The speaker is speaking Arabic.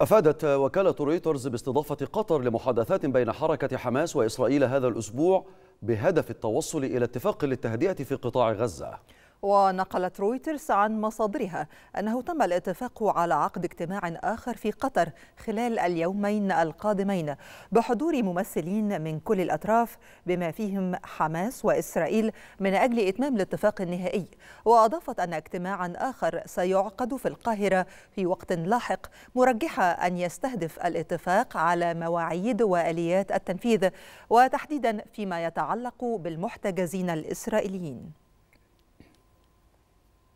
أفادت وكالة رويترز باستضافة قطر لمحادثات بين حركة حماس وإسرائيل هذا الأسبوع بهدف التوصل إلى اتفاق للتهدئة في قطاع غزة ونقلت رويترز عن مصادرها أنه تم الاتفاق على عقد اجتماع آخر في قطر خلال اليومين القادمين بحضور ممثلين من كل الأطراف بما فيهم حماس وإسرائيل من أجل إتمام الاتفاق النهائي وأضافت أن اجتماعا آخر سيعقد في القاهرة في وقت لاحق مرجحة أن يستهدف الاتفاق على مواعيد وآليات التنفيذ وتحديدا فيما يتعلق بالمحتجزين الإسرائيليين